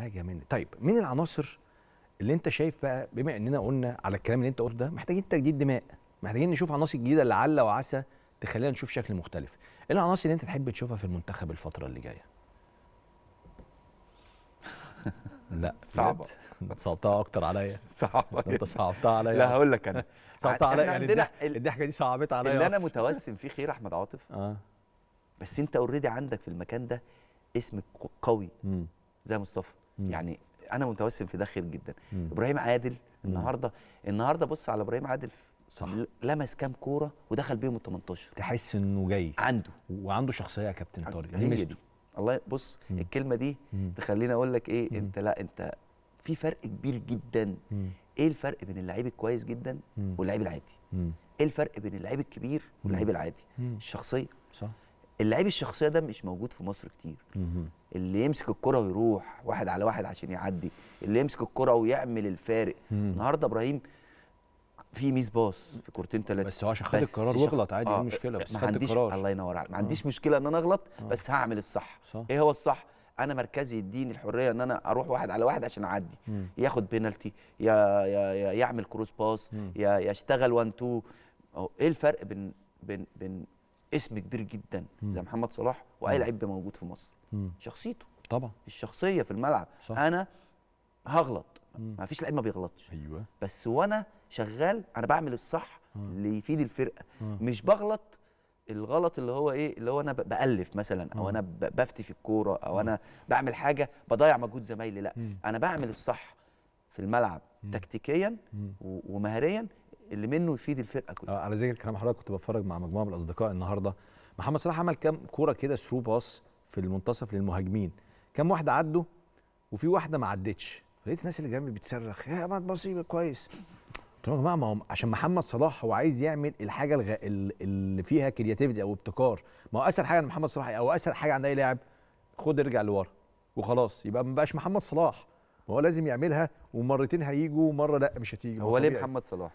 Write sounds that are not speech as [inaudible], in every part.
حاجه من طيب مين العناصر اللي انت شايف بقى بما اننا قلنا على الكلام اللي انت قلته ده محتاجين تجديد دماء محتاجين نشوف عناصر جديده لعل وعسى تخلينا نشوف شكل مختلف ايه العناصر اللي انت تحب تشوفها في المنتخب الفتره اللي جايه [laughs] لا صعبه صعبتها اكتر عليا [laughs] صعبه انت صعبتها عليا لا هقول لك انا [laughs] صعبتها عليا يعني الضحكه دي صعبت عليا اللي انا متوسم فيه خير احمد عاطف اه بس انت اوريدي عندك في المكان ده اسم قوي زي مصطفى مم. يعني انا متوسم في ده خير جدا مم. ابراهيم عادل النهارده النهارده بص على ابراهيم عادل صح لمس كام كوره ودخل بيهم ال 18 تحس انه جاي عنده وعنده شخصيه يا كابتن طارق لمسته الله بص مم. الكلمه دي مم. تخليني اقول لك ايه مم. انت لا انت في فرق كبير جدا مم. ايه الفرق بين اللعيب الكويس جدا واللعيب العادي مم. ايه الفرق بين اللعيب الكبير واللعيب العادي مم. الشخصيه صح اللعيب الشخصيه ده مش موجود في مصر كتير اللي يمسك الكره ويروح واحد على واحد عشان يعدي اللي يمسك الكره ويعمل الفارق النهارده ابراهيم في ميس باص في كورتين ثلاثه بس هو عشان خد القرار واغلط عادي إيه آه مشكله بس ما خد القرار الله ينور عليك ما آه. عنديش مشكله ان انا اغلط آه. بس هعمل الصح صح. ايه هو الصح انا مركزي يديني الحريه ان انا اروح واحد على واحد عشان اعدي ياخد بينالتي يا, يا, يا يعمل كروس باس يا يشتغل 1 2 ايه الفرق بين بين بين اسم كبير جدا زي محمد صلاح واي لعيب موجود في مصر شخصيته طبعا الشخصيه في الملعب صح. انا هغلط ما فيش لعيب ما بيغلطش ايوه بس وانا شغال انا بعمل الصح اللي يفيد الفرقه مش بغلط الغلط اللي هو ايه اللي هو انا بالف مثلا او انا بفتي في الكوره او انا بعمل حاجه بضيع مجهود زمايلي لا انا بعمل الصح في الملعب تكتيكيا ومهاريا اللي منه يفيد الفرقه كلها آه، على ذكر كلام حضرتك كنت بتفرج مع مجموعه من الاصدقاء النهارده محمد صلاح عمل كام كوره كده ثرو باس في المنتصف للمهاجمين كام واحده عدوا وفي واحده ما عدتش لقيت الناس اللي جنبي بتصرخ يا ما تبصي كويس قلت لهم يا جماعه ما هو عشان محمد صلاح هو عايز يعمل الحاجه الغ... اللي فيها كرياتيفيتي او ابتكار ما هو اسهل حاجه عند محمد صلاح إيه؟ او اسهل حاجه عند اي لاعب خد ارجع لورا وخلاص يبقى ما بقاش محمد صلاح هو لازم يعملها ومرتين هيجوا ومره لا مش هتيجي هو ليه محمد صلاح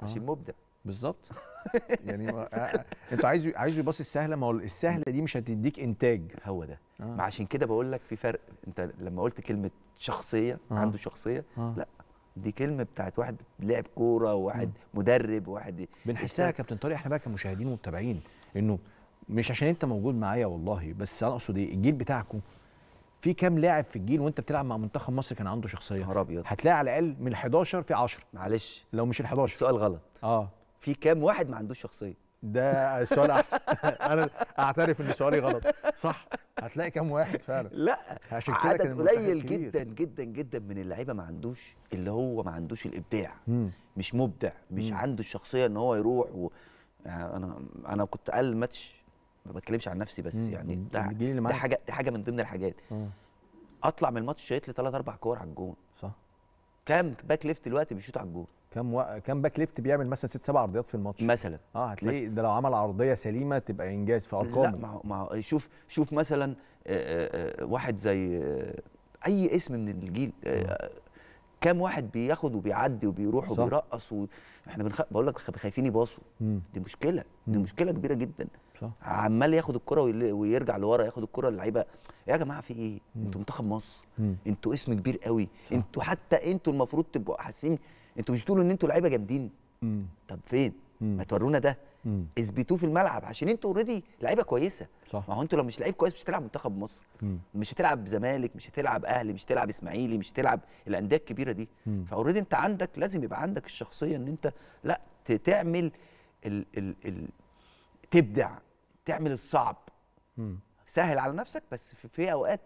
عشان آه. مبدع بالظبط [laughs] يعني ما... آه، آه، انتوا عايز عايزوا يباصي السهله ما هو السهله دي مش هتديك انتاج هو ده آه. ما عشان كده بقول لك في فرق انت لما قلت كلمه شخصيه آه. عنده شخصيه آه. لا دي كلمه بتاعت واحد لاعب كوره وواحد آه. مدرب وواحد بنحسها يا كابتن طارق احنا بقى كمشاهدين ومتابعين انه مش عشان انت موجود معايا والله بس انا اقصد ايه الجيل بتاعكم في كام لاعب في الجيل وانت بتلعب مع منتخب مصر كان عنده شخصيه نهار ابيض هتلاقي على الاقل من 11 في 10 معلش لو مش ال 11 السؤال غلط اه في كام واحد ما عندوش شخصيه ده السؤال احسن [laughs] انا اعترف ان سؤالي غلط صح هتلاقي كام واحد فعلا لا عشان كده عدد قليل جدا جدا جدا من اللعيبه ما عندوش اللي هو ما عندوش الابداع مم. مش مبدع مش مم. عنده الشخصيه ان هو يروح و... يعني انا انا كنت اقل ماتش ما بتكلمش عن نفسي بس يعني ده, دي حاجه دي حاجه من ضمن الحاجات مم. آه. اطلع من الماتش شايط لي ثلاث اربع كور على الجون صح كام باك ليفت دلوقتي بيشوط على الجون كام و... كام باك ليفت بيعمل مثلا ست سبع عرضيات في الماتش مثلا اه هتلاقي ده لو عمل عرضيه سليمه تبقى انجاز في ارقام لا ما هو ما هو شوف شوف مثلا آآ آه، آآ آه، واحد زي اي اسم من الجيل كام واحد بياخد وبيعدي وبيروح صح. وبيرقص و... احنا بنخ... بقول لك خايفين يباصوا دي مشكله دي مشكله كبيره جدا صح. عمال ياخد الكره وي... ويرجع لورا ياخد الكره اللعيبه يا جماعه في ايه انتوا منتخب مصر انتوا اسم كبير قوي انتوا حتى انتوا المفروض تبقوا حاسين انتوا مش بتقولوا ان انتوا لعيبه جامدين طب فين ما تورونا ده اثبتوه في الملعب عشان انتوا اوريدي لعيبه كويسه صح. ما هو انتوا لو مش لعيب كويس مش هتلعب منتخب مصر مم. مش هتلعب زمالك مش هتلعب اهلي مش هتلعب اسماعيلي مش هتلعب الانديه الكبيره دي فاوريدي انت عندك لازم يبقى عندك الشخصيه ان انت لا تعمل ال ال ال تبدع تعمل الصعب مم. سهل على نفسك بس في, في اوقات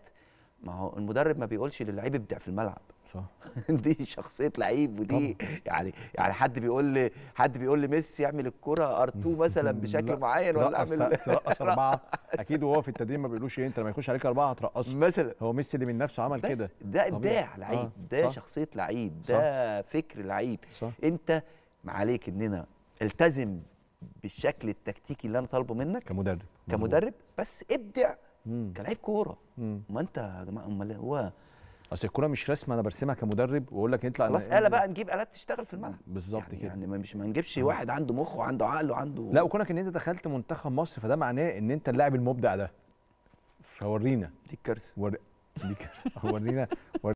ما هو المدرب ما بيقولش للعيب ابدع في الملعب صح [laughs] دي شخصيه لعيب ودي طبعا. يعني يعني حد بيقول لي حد بيقول لي ميسي اعمل الكره ار2 [laughs] مثلا بشكل معين ولا اعمل [laughs] ترقص اربعه اكيد وهو في التدريب ما بيقولوش ايه انت لما يخش عليك اربعه هترقصه مثلا هو ميسي اللي من نفسه عمل كده ده ابداع لعيب آه. ده شخصيه لعيب ده صح. فكر لعيب صح. انت ما عليك اننا التزم بالشكل التكتيكي اللي انا طالبه منك كمدرب كمدرب بس ابدع كلاعب كوره ما انت يا جماعه امال هو اصل الكوره مش رسمه انا برسمها كمدرب واقول لك نطلع خلاص آلة بقى نجيب آلات تشتغل في الملعب بالظبط يعني كده يعني مش ما نجيبش واحد عنده مخ وعنده عقل وعنده لا وكونك ان انت دخلت منتخب مصر فده معناه ان انت اللاعب المبدع ده فورينا دي الكارثه ور... دي الكارثه [laughs] ورينا